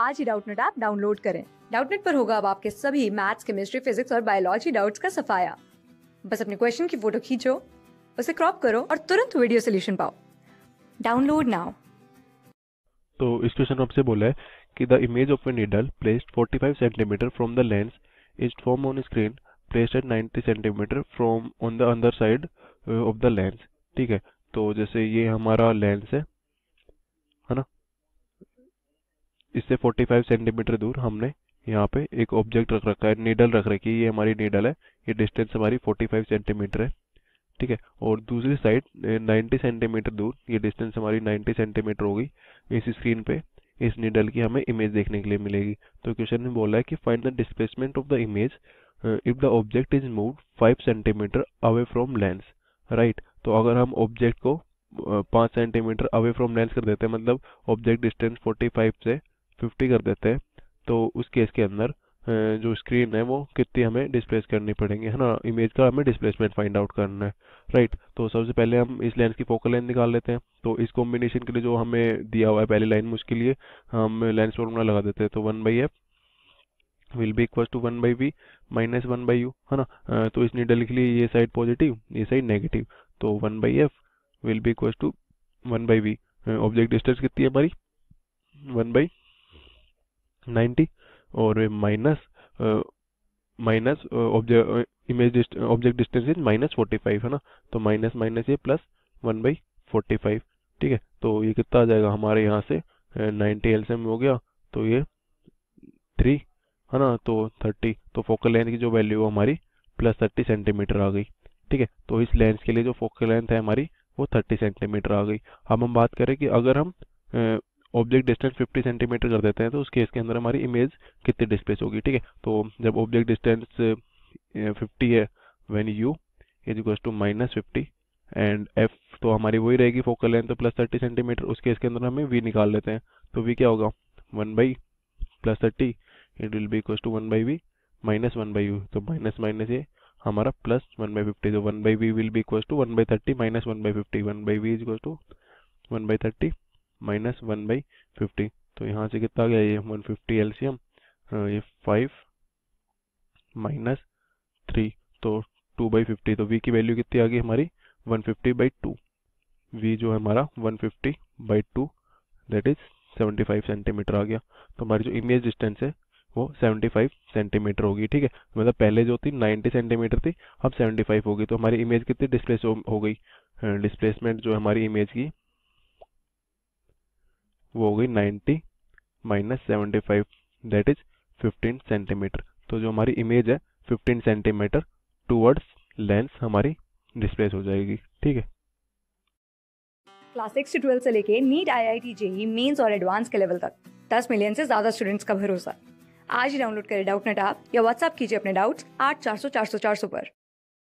आज ही Doubtnut app download करें डाउटनेट पर होगा अब आपके सभी मैथ्स केमिस्ट्री फिजिक्स और बायोलॉजी डाउट्स का सफाया बस अपने क्वेश्चन की फोटो खींचो उसे क्रॉप करो और तुरंत वीडियो सोल्यूशन पाओ डाउनलोड नाउ तो इस क्वेश्चन में आपसे बोला है कि the image of a needle placed 45 centimetre from the lens is form on screen placed at 90 centimetre from on the अंदर साइड ऑफ द लेंस ठीक है तो जैसे ये हमारा लेंस है इससे 45 सेंटीमीटर दूर हमने यहाँ पे एक ऑब्जेक्ट रख रखा है नीडल रख रखी है ये हमारी नीडल है ये डिस्टेंस हमारी 45 सेंटीमीटर है ठीक है और दूसरी साइड 90 सेंटीमीटर दूर ये डिस्टेंस हमारी 90 सेंटीमीटर होगी इस स्क्रीन पे इस नीडल की हमें इमेज देखने के लिए मिलेगी तो क्वेश्चन में बोला है कि find the displacement of the image if the object is move five centimetre away from lens right तो अगर हम ऑब्जेक्ट को पाँच सेंटीमीटर अवे फ्रॉम लेंस कर देते हैं मतलब ऑब्जेक्ट डिस्टेंस 45 से फिफ्टी कर देते हैं तो उस केस के अंदर जो स्क्रीन है वो कितनी हमें डिस्प्लेस करनी पड़ेगी है ना इमेज का हमें डिस्प्लेसमेंट फाइंड आउट करना है राइट तो सबसे पहले हम इस लेंस की फोकल लेंथ निकाल लेते हैं तो इस कॉम्बिनेशन के लिए जो हमें दिया हुआ है पहली लाइन में उसके लिए हम लेंस फॉर्मूला लगा देते हैं तो one by F will be equal to one by V minus one by U है ना तो इस निडल के लिए ये साइड पॉजिटिव ये साइड नेगेटिव तो one by F will be equal to one by V object distance कितनी है हमारी वन बाई 90 और minus minus object image object distance is minus forty five है ना तो माइनस माइनस ये plus one by forty five ठीक है तो ये कितना आ जाएगा हमारे यहाँ से नाइन्टी uh, एल हो गया तो ये थ्री है ना तो थर्टी तो फोकल लेंथ की जो वैल्यू हमारी प्लस थर्टी सेंटीमीटर आ गई ठीक है तो इस लेंस के लिए जो फोकल लेंथ है हमारी वो थर्टी सेंटीमीटर आ गई अब हम बात करें कि अगर हम uh, ऑब्जेक्ट डिस्टेंस 50 सेंटीमीटर कर देते हैं तो उस केस के अंदर हमारी इमेज कितनी डिस्प्लेस होगी ठीक है तो जब ऑब्जेक्ट डिस्टेंस फिफ्टी है when U is equal to minus fifty and F तो हमारी वही रहेगी फोकल लेंथ तो प्लस थर्टी सेंटीमीटर उस केस के अंदर हमें वी निकाल लेते हैं तो वी क्या होगा one by plus thirty it will be equal to one by V minus one by U तो माइनस माइनस ये हमारा प्लस वन बाई फिफ्टी तो one by V will be equal to one by thirty minus one by fifty one by V is equal to one by thirty minus one by fifty तो यहाँ से कितना आ गया ये one fifty LCM ये five minus three तो two by fifty तो वी की वैल्यू कितनी आ गई हमारी one fifty by two V जो है हमारा one fifty by two that is seventy five centimetre आ गया तो हमारी जो इमेज डिस्टेंस है वो 75 सेंटीमीटर होगी ठीक है मतलब पहले जो थी 90 सेंटीमीटर थी अब 75 होगी तो हमारी इमेज कितनी डिस्प्लेस हो गई डिस्प्लेसमेंट जो हमारी इमेज की वो हो गई ninety minus seventy five that is fifteen centimetre तो जो हमारी इमेज है फिफ्टीन सेंटीमीटर टूवर्ड्स लेंस हमारी डिस्प्लेस हो जाएगी ठीक है क्लास सिक्स से ट्वेल्थ से लेके NEET I I T JEE Mains और एडवांस के लेवल तक दस मिलियन से ज्यादा स्टूडेंट्स का भरोसा आज ही डाउनलोड करें डाउट नेट ऐप या व्हाट्सएप कीजिए अपने डाउट्स आठ चार सौ चार सौ चार सौ पर